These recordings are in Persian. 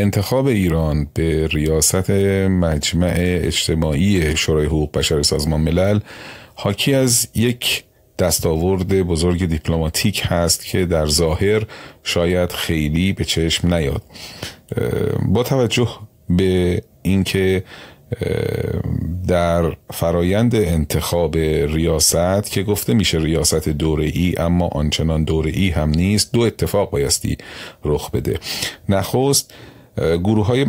انتخاب ایران به ریاست مجمع اجتماعی شورای حقوق بشر سازمان ملل حاکی از یک دستاورد بزرگ دیپلماتیک هست که در ظاهر شاید خیلی به چشم نیاد با توجه به اینکه در فرایند انتخاب ریاست که گفته میشه ریاست دوره ای اما آنچنان دوره ای هم نیست دو اتفاق بایستی رخ بده نخست گروه های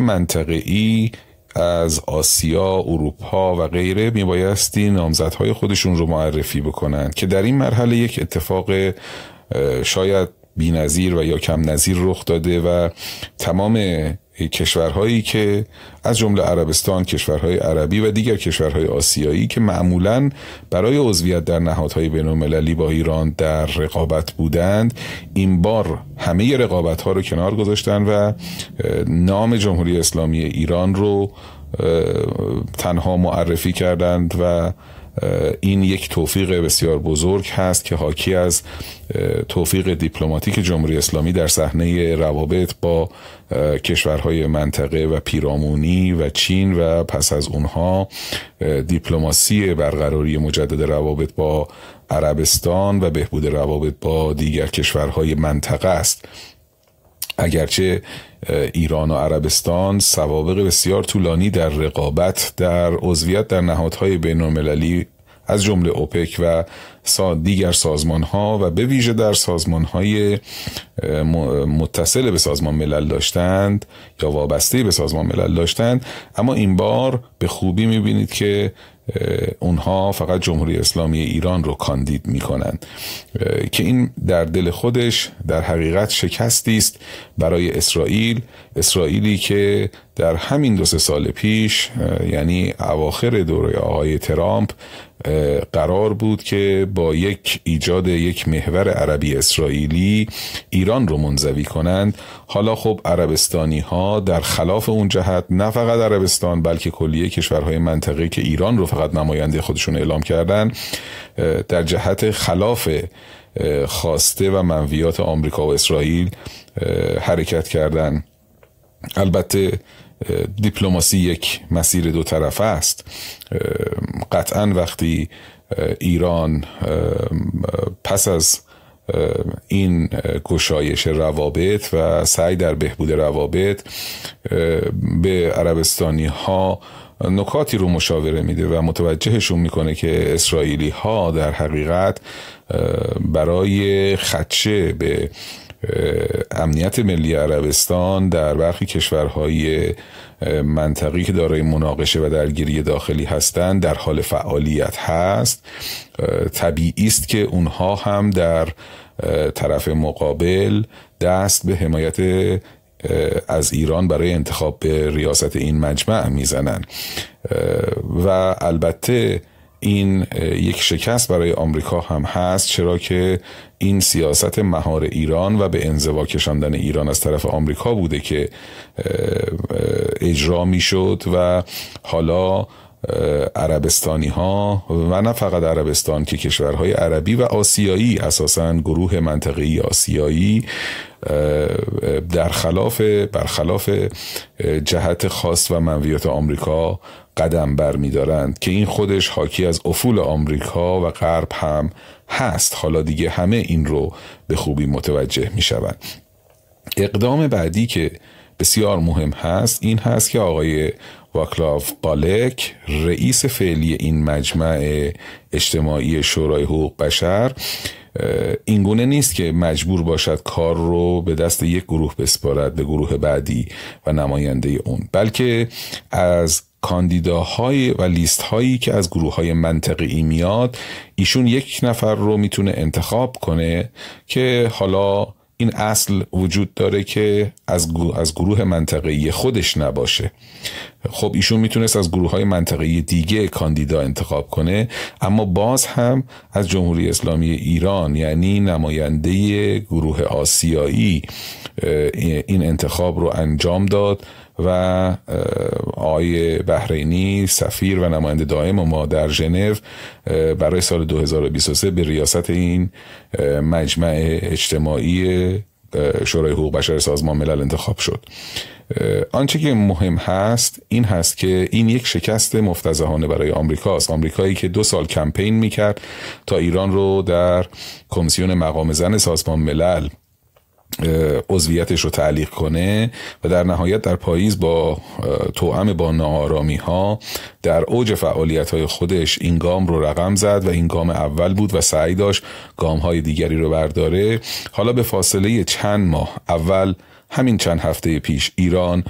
ای از آسیا، اروپا و غیره میبایستی نامزدهای خودشون رو معرفی بکنند که در این مرحله یک اتفاق شاید بینظیر و یا کم نظیر رخ داده و تمام کشورهایی که از جمله عربستان، کشورهای عربی و دیگر کشورهای آسیایی که معمولا برای عضویت در نهادهای بین‌المللی با ایران در رقابت بودند، این بار همه رقابت ها رو کنار گذاشتند و نام جمهوری اسلامی ایران رو تنها معرفی کردند و این یک توفیق بسیار بزرگ هست که حاکی از توفیق دیپلماتیک جمهوری اسلامی در صحنه روابط با کشورهای منطقه و پیرامونی و چین و پس از اونها دیپلماسی برقراری مجدد روابط با عربستان و بهبود روابط با دیگر کشورهای منطقه است اگرچه ایران و عربستان سوابق بسیار طولانی در رقابت در عضویت در نهادهای المللی از جمله اوپک و دیگر سازمان ها و به ویژه در سازمان های متصل به سازمان ملل داشتند یا وابسته به سازمان ملل داشتند اما این بار به خوبی میبینید که اونها فقط جمهوری اسلامی ایران رو کاندید میکنن که این در دل خودش در حقیقت شکستی است برای اسرائیل اسرائیلی که در همین دو سه سال پیش یعنی اواخر دوره آقای ترامپ قرار بود که با یک ایجاد یک محور عربی اسرائیلی ایران رو منزوی کنند حالا خب عربستانی ها در خلاف اون جهت نه فقط عربستان بلکه کلیه کشورهای منطقه که ایران رو فقط نماینده خودشون اعلام کردن در جهت خلاف خواسته و منویات آمریکا و اسرائیل حرکت کردند. البته دیپلماسی یک مسیر دو طرفه است قطعا وقتی ایران پس از این گشایش روابط و سعی در بهبود روابط به عربستانی ها نکاتی رو مشاوره میده و متوجهشون میکنه که اسرائیلی ها در حقیقت برای خدشه به امنیت ملی عربستان در برخی کشورهای منطقی که دارای مناقشه و درگیری داخلی هستند در حال فعالیت هست طبیعی است که اونها هم در طرف مقابل دست به حمایت از ایران برای انتخاب به ریاست این مجمع میزنن و البته این یک شکست برای آمریکا هم هست چرا که این سیاست مهار ایران و به انزوا کشاندن ایران از طرف آمریکا بوده که اجرا میشد و حالا عربستانی ها و نه فقط عربستان که کشورهای عربی و آسیایی اساسا گروه منطقی آسیایی در خلاف برخلاف جهت خاص و منویات آمریکا قدم بر می دارند که این خودش حاکی از افول آمریکا و غرب هم هست حالا دیگه همه این رو به خوبی متوجه می شوند اقدام بعدی که بسیار مهم هست این هست که آقای واکلاف بالک رئیس فعلی این مجمع اجتماعی شورای حقوق بشر اینگونه نیست که مجبور باشد کار رو به دست یک گروه بسپارد به گروه بعدی و نماینده اون بلکه از کاندیداهای و لیست هایی که از گروه های منطقی میاد ایشون یک نفر رو میتونه انتخاب کنه که حالا این اصل وجود داره که از, گروه منطقه خودش نباشه خب ایشون میتونست از گروه های منطقه دیگه کاندیدا انتخاب کنه اما باز هم از جمهوری اسلامی ایران یعنی نماینده گروه آسیایی این انتخاب رو انجام داد و آقای بحرینی سفیر و نماینده دائم ما در ژنو برای سال 2023 به ریاست این مجمع اجتماعی شورای حقوق بشر سازمان ملل انتخاب شد آنچه که مهم هست این هست که این یک شکست مفتزهانه برای است، آمریکایی که دو سال کمپین میکرد تا ایران رو در کمیسیون مقام زن سازمان ملل عضویتش رو تعلیق کنه و در نهایت در پاییز با توعم با نارامی ها در اوج فعالیت های خودش این گام رو رقم زد و این گام اول بود و سعی داشت گام های دیگری رو برداره حالا به فاصله چند ماه اول همین چند هفته پیش ایران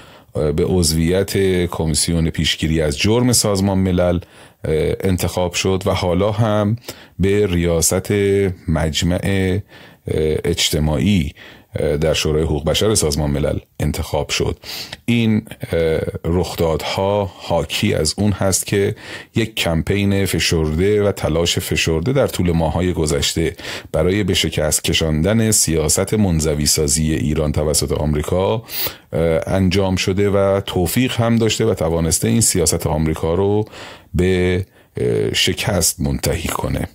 به عضویت کمیسیون پیشگیری از جرم سازمان ملل انتخاب شد و حالا هم به ریاست مجمع اجتماعی در شورای حقوق بشر سازمان ملل انتخاب شد این رخدادها حاکی از اون هست که یک کمپین فشرده و تلاش فشرده در طول ماهای گذشته برای به شکست کشاندن سیاست منزوی سازی ایران توسط آمریکا انجام شده و توفیق هم داشته و توانسته این سیاست آمریکا رو به شکست منتهی کنه